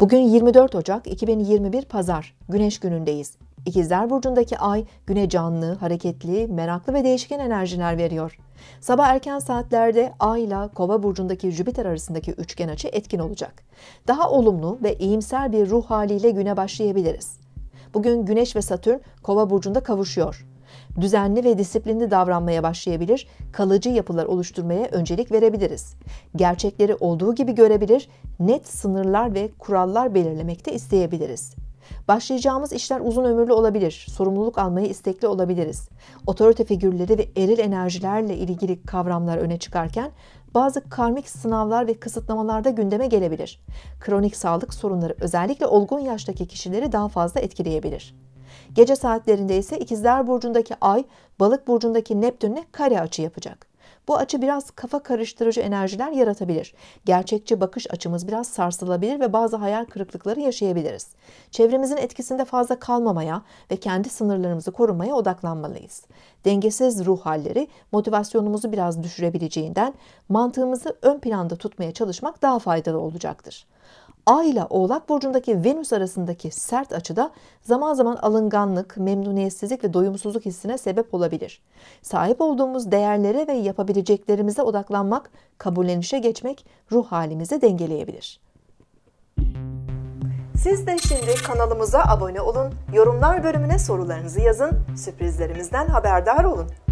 Bugün 24 Ocak 2021 Pazar, Güneş günündeyiz. İkizler Burcu'ndaki ay güne canlı, hareketli, meraklı ve değişken enerjiler veriyor. Sabah erken saatlerde Ay ile Kova burcundaki Jüpiter arasındaki üçgen açı etkin olacak. Daha olumlu ve iyimser bir ruh haliyle güne başlayabiliriz. Bugün Güneş ve Satürn Kova burcunda kavuşuyor düzenli ve disiplinli davranmaya başlayabilir, kalıcı yapılar oluşturmaya öncelik verebiliriz. Gerçekleri olduğu gibi görebilir, net sınırlar ve kurallar belirlemekte isteyebiliriz. Başlayacağımız işler uzun ömürlü olabilir, sorumluluk almayı istekli olabiliriz. Otorite figürleri ve eril enerjilerle ilgili kavramlar öne çıkarken bazı karmik sınavlar ve kısıtlamalarda gündeme gelebilir. Kronik sağlık sorunları özellikle olgun yaştaki kişileri daha fazla etkileyebilir. Gece saatlerinde ise ikizler Burcu'ndaki Ay, Balık Burcu'ndaki Neptün'le kare açı yapacak. Bu açı biraz kafa karıştırıcı enerjiler yaratabilir. Gerçekçi bakış açımız biraz sarsılabilir ve bazı hayal kırıklıkları yaşayabiliriz. Çevremizin etkisinde fazla kalmamaya ve kendi sınırlarımızı korumaya odaklanmalıyız. Dengesiz ruh halleri motivasyonumuzu biraz düşürebileceğinden mantığımızı ön planda tutmaya çalışmak daha faydalı olacaktır. Ay ile Oğlak burcundaki Venüs arasındaki sert açıda zaman zaman alınganlık, memnuniyetsizlik ve doyumsuzluk hissine sebep olabilir. Sahip olduğumuz değerlere ve yapabileceklerimize odaklanmak, kabullenişe geçmek ruh halimizi dengeleyebilir. Siz de şimdi kanalımıza abone olun, yorumlar bölümüne sorularınızı yazın, sürprizlerimizden haberdar olun.